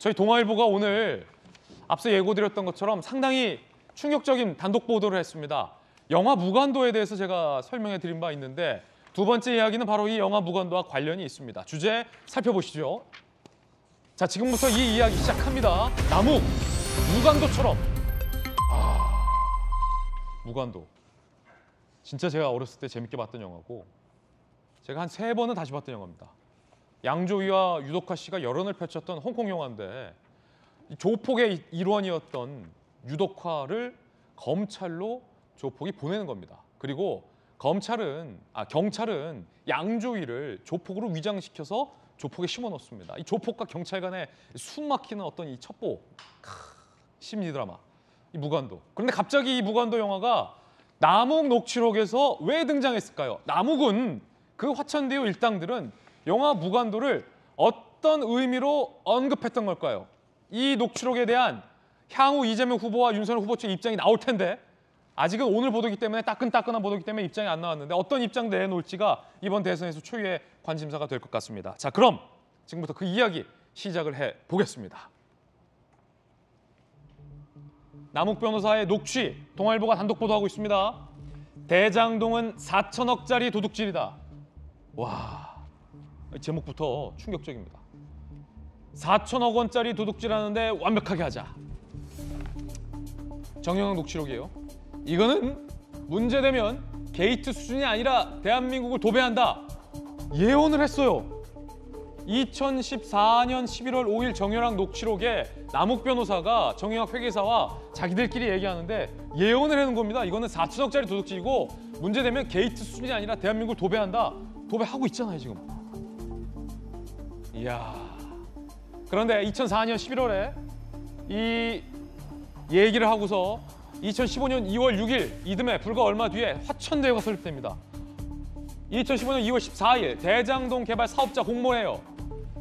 저희 동아일보가 오늘 앞서 예고드렸던 것처럼 상당히 충격적인 단독 보도를 했습니다. 영화 무관도에 대해서 제가 설명해 드린 바 있는데 두 번째 이야기는 바로 이 영화 무관도와 관련이 있습니다. 주제 살펴보시죠. 자, 지금부터 이 이야기 시작합니다. 나무, 무관도처럼. 아, 무관도. 진짜 제가 어렸을 때 재밌게 봤던 영화고 제가 한 세 번은 다시 봤던 영화입니다. 양조위와 유덕화 씨가 여론을 펼쳤던 홍콩 영화인데 조폭의 일원이었던 유덕화를 검찰로 조폭이 보내는 겁니다. 그리고 검찰은 아 경찰은 양조위를 조폭으로 위장시켜서 조폭에 심어 놓습니다이 조폭과 경찰 간의 숨막히는 어떤 이 첩보 크, 심리 드라마 이 무관도. 그런데 갑자기 이 무관도 영화가 남욱 녹취록에서 왜 등장했을까요? 남욱은 그 화천대유 일당들은 영화 무간도를 어떤 의미로 언급했던 걸까요? 이 녹취록에 대한 향후 이재명 후보와 윤석열 후보 측의 입장이 나올 텐데 아직은 오늘 보도기 때문에 따끈따끈한 보도기 때문에 입장이 안 나왔는데 어떤 입장 내놓을지가 이번 대선에서 초유의 관심사가 될 것 같습니다. 자 그럼 지금부터 그 이야기 시작을 해보겠습니다. 남욱 변호사의 녹취 동아일보가 단독 보도하고 있습니다. 대장동은 4천억짜리 도둑질이다. 와... 제목부터 충격적입니다. 4천억 원짜리 도둑질하는데 완벽하게 하자. 정영학 녹취록이에요. 이거는 문제되면 게이트 수준이 아니라 대한민국을 도배한다. 예언을 했어요. 2014년 11월 5일 정영학 녹취록에 남욱 변호사가 정영학 회계사와 자기들끼리 얘기하는데 예언을 해놓은 겁니다. 이거는 4천억짜리 도둑질이고 문제되면 게이트 수준이 아니라 대한민국을 도배한다. 도배하고 있잖아요, 지금. 이야. 그런데 2004년 11월에 이 얘기를 하고서 2015년 2월 6일 이듬해 불과 얼마 뒤에 화천대유가 설립됩니다. 2015년 2월 14일 대장동 개발 사업자 공모예요.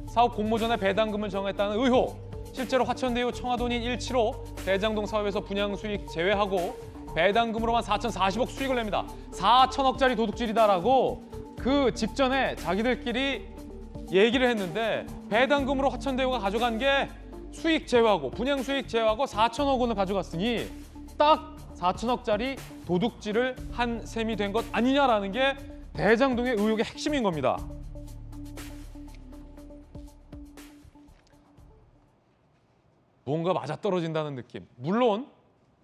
사업 공모 전에 배당금을 정했다는 의혹. 실제로 화천대유 청와돈인 1치로 대장동 사업에서 분양 수익 제외하고 배당금으로만 4,040억 수익을 냅니다. 4천억짜리 도둑질이다라고 그 직전에 자기들끼리 얘기를 했는데 배당금으로 화천대유가 가져간 게 수익 제외하고 분양 수익 제외하고 4천억 원을 가져갔으니 딱 4천억짜리 도둑질을 한 셈이 된 것 아니냐라는 게 대장동의 의혹의 핵심인 겁니다. 뭔가 맞아떨어진다는 느낌. 물론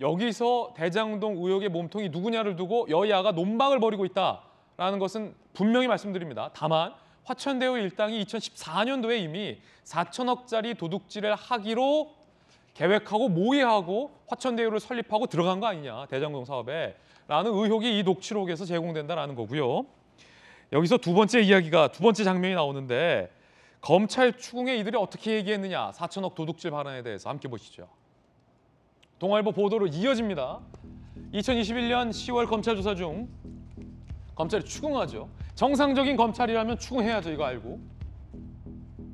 여기서 대장동 의혹의 몸통이 누구냐를 두고 여야가 논박을 벌이고 있다라는 것은 분명히 말씀드립니다. 다만 화천대유 일당이 2014년도에 이미 4천억짜리 도둑질을 하기로 계획하고 모의하고 화천대유를 설립하고 들어간 거 아니냐 대장동 사업에 라는 의혹이 이 녹취록에서 제공된다라는 거고요. 여기서 두 번째 이야기가 두 번째 장면이 나오는데 검찰 추궁에 이들이 어떻게 얘기했느냐 4천억 도둑질 발언에 대해서 함께 보시죠. 동아일보 보도로 이어집니다. 2021년 10월 검찰 조사 중 검찰이 추궁하죠. 정상적인 검찰이라면 추궁해야죠, 이거 알고.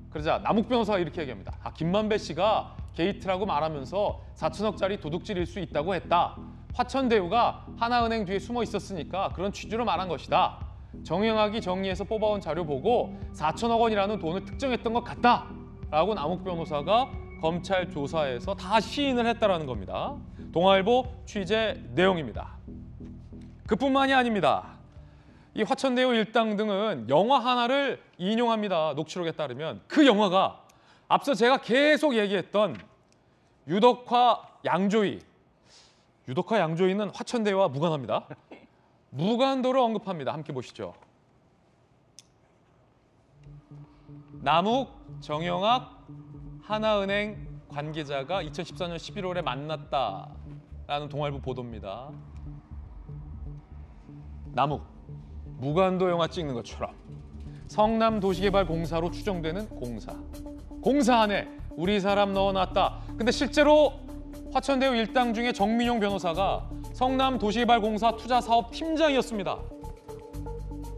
그러자 남욱 변호사가 이렇게 얘기합니다. 아, 김만배 씨가 게이트라고 말하면서 4천억짜리 도둑질일 수 있다고 했다. 화천대유가 하나은행 뒤에 숨어 있었으니까 그런 취지로 말한 것이다. 정형학이 정리해서 뽑아온 자료 보고 4천억 원이라는 돈을 특정했던 것 같다. 라고 남욱 변호사가 검찰 조사에서 다 시인을 했다라는 겁니다. 동아일보 취재 내용입니다. 그뿐만이 아닙니다. 이 화천대유 일당 등은 영화 하나를 인용합니다. 녹취록에 따르면 그 영화가 앞서 제가 계속 얘기했던 유덕화 양조위 유덕화 양조위는 화천대유와 무관합니다. 무관도를 언급합니다. 함께 보시죠. 남욱, 정영학, 하나은행 관계자가 2014년 11월에 만났다라는 동아일보 보도입니다. 남욱, 무관도 영화 찍는 것처럼 성남 도시개발 공사로 추정되는 공사. 공사 안에 우리 사람 넣어놨다. 근데 실제로 화천대유 일당 중에 정민용 변호사가 성남 도시개발공사 투자 사업 팀장이었습니다.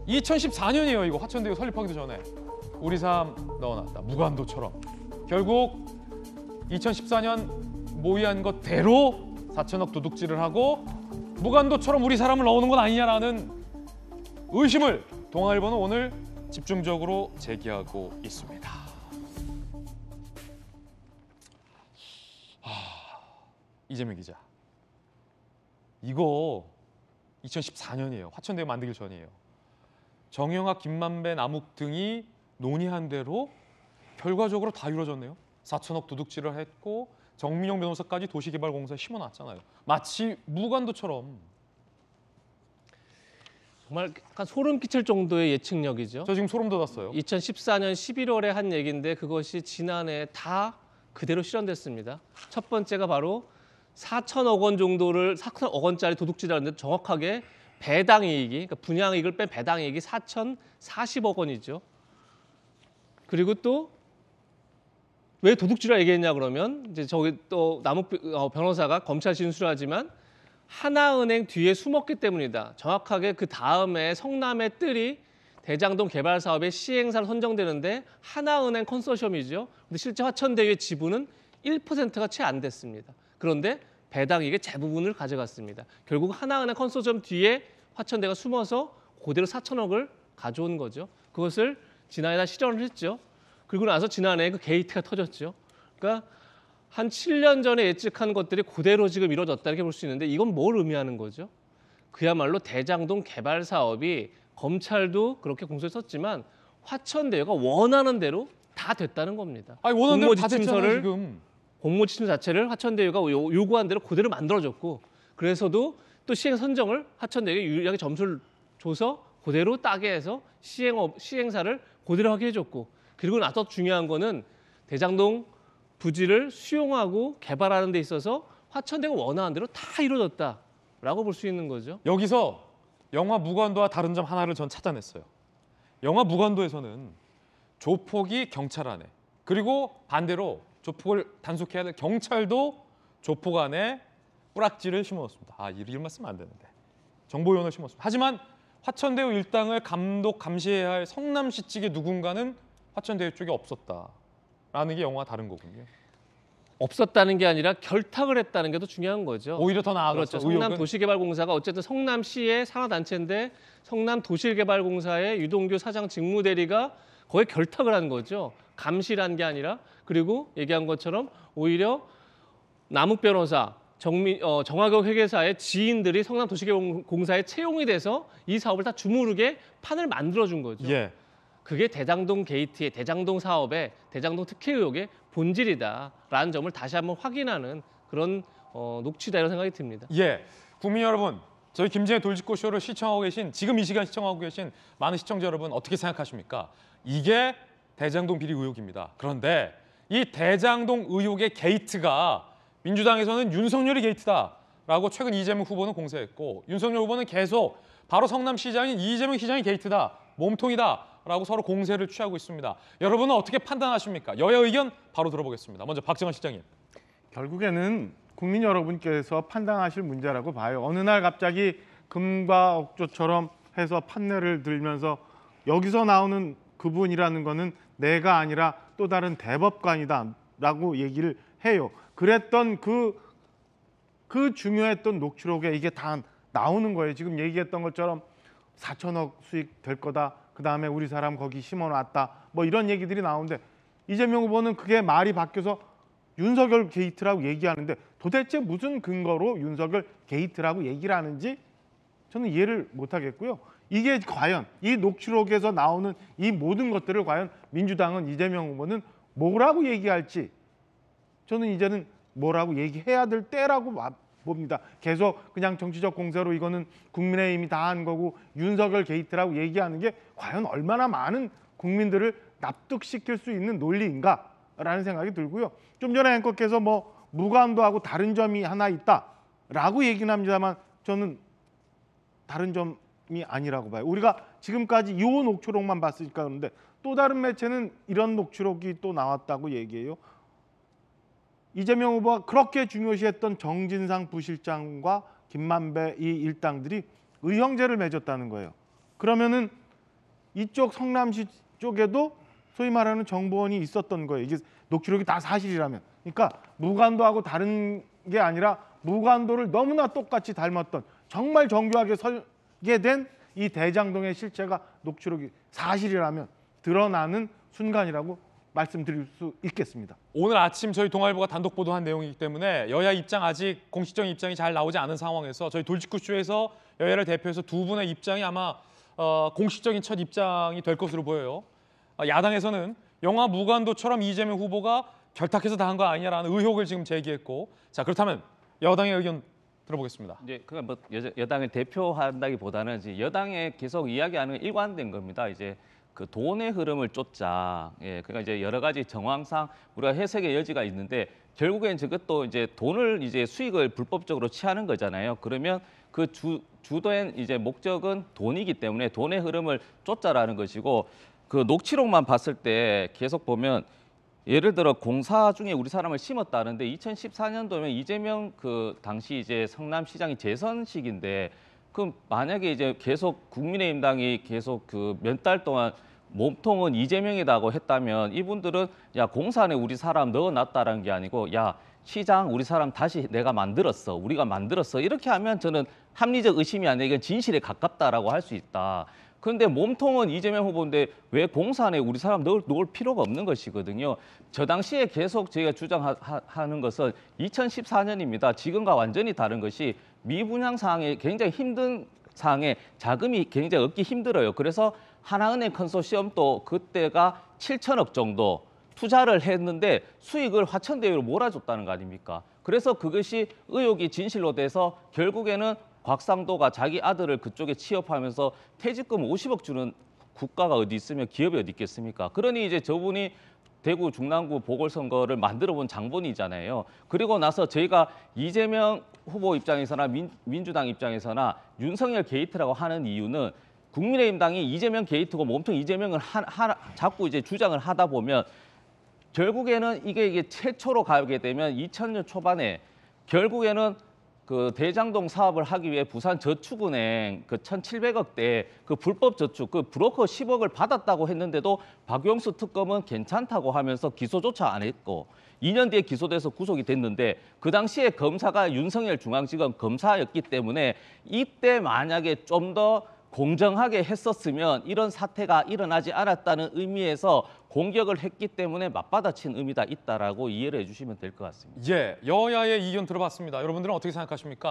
2014년이에요, 이거 화천대유 설립하기도 전에. 우리 사람 넣어놨다, 무관도처럼. 결국 2014년 모의한 것대로 4천억 도둑질을 하고 무관도처럼 우리 사람을 넣어놓은 건 아니냐라는 의심을 동아일보는 오늘 집중적으로 제기하고 있습니다. 하... 아, 이재명 기자, 이거 2014년이에요. 화천대유 만들기 전이에요. 정영학, 김만배, 남욱 등이 논의한 대로 결과적으로 다 이루어졌네요. 4천억 도둑질을 했고 정민영 변호사까지 도시개발공사에 심어놨잖아요. 마치 무관도처럼 정말 약간 소름 끼칠 정도의 예측력이죠. 저 지금 소름 돋았어요. 2014년 11월에 한 얘기인데 그것이 지난해 다 그대로 실현됐습니다. 첫 번째가 바로 4천억 원 정도를 4천억 원짜리 도둑질하는데 정확하게 배당 이익이 그러니까 분양 이익을 뺀 배당 이익이 4,040억 원이죠. 그리고 또 왜 도둑질을 얘기했냐 그러면 이제 저기 또 남욱 어, 변호사가 검찰 진술하지만 하나은행 뒤에 숨었기 때문이다. 정확하게 그 다음에 성남의 뜰이 대장동 개발 사업의 시행사로 선정되는데 하나은행 컨소시엄이죠. 근데 실제 화천대유의 지분은 1%가 채 안 됐습니다. 그런데 배당이익의 대부분을 가져갔습니다. 결국 하나은행 컨소시엄 뒤에 화천대가 숨어서 고대로 4천억을 가져온 거죠. 그것을 지난해 다 실현을 했죠. 그리고 나서 지난해 그 게이트가 터졌죠. 그러니까 한 7년 전에 예측한 것들이 그대로 지금 이루어졌다 이렇게 볼 수 있는데 이건 뭘 의미하는 거죠? 그야말로 대장동 개발 사업이 검찰도 그렇게 공소에 썼지만 화천대유가 원하는 대로 다 됐다는 겁니다. 아니, 원하는 대로 다 됐잖아요, 지금. 공모지침서 자체를 화천대유가 요구한 대로 그대로 만들어졌고 그래서도 또 시행 선정을 화천대유에 유리하게 점수를 줘서 그대로 따게 해서 시행 업 시행사를 그대로 하게 해줬고 그리고 나서 중요한 거는 대장동 부지를 수용하고 개발하는 데 있어서 화천대가 원하는 대로 다 이루어졌다라고 볼 수 있는 거죠. 여기서 영화 무관도와 다른 점 하나를 전 찾아냈어요. 영화 무관도에서는 조폭이 경찰 안에 그리고 반대로 조폭을 단속해야 될 경찰도 조폭 안에 뿌락지를 심어놓습니다. 아 이런 말씀 안 되는데 정보위원을 심었습니다. 하지만 화천대유 일당을 감독 감시해야 할 성남시 측의 누군가는 화천대유 쪽에 없었다. 라는 게 영화와 다른 거군요. 없었다는 게 아니라 결탁을 했다는 게 더 중요한 거죠. 오히려 더 나아가서 그렇죠. 성남 도시개발공사가 어쨌든 성남시의 산하단체인데 성남 도시개발공사의 유동규 사장 직무대리가 거의 결탁을 한 거죠. 감시란 게 아니라 그리고 얘기한 것처럼 오히려 남욱 변호사 정민, 어, 정화경 회계사의 지인들이 성남 도시개발공사에 채용이 돼서 이 사업을 다 주무르게 판을 만들어준 거죠. 예. 그게 대장동 게이트의 대장동 사업의 대장동 특혜 의혹의 본질이다라는 점을 다시 한번 확인하는 그런 어, 녹취다 이런 생각이 듭니다. 예, 국민 여러분, 저희 김진의 돌직구 쇼를 시청하고 계신 지금 이 시간 시청하고 계신 많은 시청자 여러분 어떻게 생각하십니까? 이게 대장동 비리 의혹입니다. 그런데 이 대장동 의혹의 게이트가 민주당에서는 윤석열이 게이트다라고 최근 이재명 후보는 공세했고 윤석열 후보는 계속 바로 성남시장인 이재명 시장이 게이트다, 몸통이다 라고 서로 공세를 취하고 있습니다. 여러분은 어떻게 판단하십니까? 여야 의견 바로 들어보겠습니다. 먼저 박정환 실장님. 결국에는 국민 여러분께서 판단하실 문제라고 봐요. 어느 날 갑자기 금과 억조처럼 해서 판넬을 들면서 여기서 나오는 그분이라는 거는 내가 아니라 또 다른 대법관이다 라고 얘기를 해요. 그랬던 그, 그 중요했던 녹취록에 이게 다 나오는 거예요. 지금 얘기했던 것처럼 4천억 수익 될 거다 그다음에 우리 사람 거기 심어놨다 뭐 이런 얘기들이 나오는데 이재명 후보는 그게 말이 바뀌어서 윤석열 게이트라고 얘기하는데 도대체 무슨 근거로 윤석열 게이트라고 얘기를 하는지 저는 이해를 못하겠고요. 이게 과연 이 녹취록에서 나오는 이 모든 것들을 과연 민주당은 이재명 후보는 뭐라고 얘기할지 저는 이제는 뭐라고 얘기해야 될 때라고 봅니다. 계속 그냥 정치적 공세로 이거는 국민의힘이 다 한 거고 윤석열 게이트라고 얘기하는 게 과연 얼마나 많은 국민들을 납득시킬 수 있는 논리인가라는 생각이 들고요. 좀 전에 앵커께서 뭐 무관도하고 다른 점이 하나 있다라고 얘기는 합니다만 저는 다른 점이 아니라고 봐요. 우리가 지금까지 이 녹취록만 봤으니까 그런데 또 다른 매체는 이런 녹취록이 또 나왔다고 얘기해요. 이재명 후보가 그렇게 중요시했던 정진상 부실장과 김만배 이 일당들이 의형제를 맺었다는 거예요. 그러면은 이쪽 성남시 쪽에도 소위 말하는 정보원이 있었던 거예요. 이게 녹취록이 다 사실이라면. 그러니까 무관도하고 다른 게 아니라 무관도를 너무나 똑같이 닮았던 정말 정교하게 설계된 이 대장동의 실체가 녹취록이 사실이라면 드러나는 순간이라고 말씀드릴 수 있겠습니다. 오늘 아침 저희 동아일보가 단독 보도한 내용이기 때문에 여야 입장 아직 공식적인 입장이 잘 나오지 않은 상황에서 저희 돌직구쇼에서 여야를 대표해서 두 분의 입장이 아마 어, 공식적인 첫 입장이 될 것으로 보여요. 어, 야당에서는 영화 무관도처럼 이재명 후보가 결탁해서 다 한 거 아니냐라는 의혹을 지금 제기했고 자 그렇다면 여당의 의견 들어보겠습니다. 이제 그뭐 여당을 대표한다기보다는 이제 여당에 계속 이야기하는 일관된 겁니다. 이제 그 돈의 흐름을 쫓자. 예, 그러니까 이제 여러 가지 정황상 우리가 해석의 여지가 있는데 결국엔 저것도 이제 돈을 이제 수익을 불법적으로 취하는 거잖아요. 그러면 그 주, 주도엔 이제 목적은 돈이기 때문에 돈의 흐름을 쫓자라는 것이고 그 녹취록만 봤을 때 계속 보면 예를 들어 공사 중에 우리 사람을 심었다는데 2014년도면 이재명 그 당시 이제 성남시장이 재선식인데 그럼 만약에 이제 계속 국민의힘당이 계속 그 몇 달 동안 몸통은 이재명이라고 했다면 이분들은 야 공산에 우리 사람 넣어놨다라는 게 아니고 야 시장 우리 사람 다시 내가 만들었어 우리가 만들었어 이렇게 하면 저는 합리적 의심이 아니라 진실에 가깝다라고 할 수 있다. 근데 몸통은 이재명 후보인데 왜 공산에 우리 사람 넣을, 넣을 필요가 없는 것이거든요. 저 당시에 계속 저희가 주장하는 것은 2014년입니다. 지금과 완전히 다른 것이 미분양 사항에 굉장히 힘든 사항에 자금이 굉장히 얻기 힘들어요. 그래서 하나은행 컨소시엄도 그때가 7천억 정도 투자를 했는데 수익을 화천대유로 몰아줬다는 거 아닙니까? 그래서 그것이 의혹이 진실로 돼서 결국에는 곽삼도가 자기 아들을 그쪽에 취업하면서 퇴직금 50억 주는 국가가 어디 있으면 기업이 어디 있겠습니까? 그러니 이제 저분이 대구 중랑구 보궐선거를 만들어 본 장본이잖아요. 그리고 나서 저희가 이재명 후보 입장에서나 민, 민주당 입장에서나 윤석열 게이트라고 하는 이유는 국민의힘당이 이재명 게이트고 몸통 이재명을 하, 하, 자꾸 이제 주장을 하다 보면 결국에는 이게 이게 최초로 가게 되면 2000년 초반에 결국에는 그 대장동 사업을 하기 위해 부산 저축은행 그 1,700억대 그 불법 저축 그 브로커 10억을 받았다고 했는데도 박용수 특검은 괜찮다고 하면서 기소조차 안 했고 2년 뒤에 기소돼서 구속이 됐는데 그 당시에 검사가 윤석열 중앙지검 검사였기 때문에 이때 만약에 좀더 공정하게 했었으면 이런 사태가 일어나지 않았다는 의미에서 공격을 했기 때문에 맞받아친 의미다 있다라고 이해를 해주시면 될 것 같습니다. 예, 여야의 이견 들어봤습니다. 여러분들은 어떻게 생각하십니까?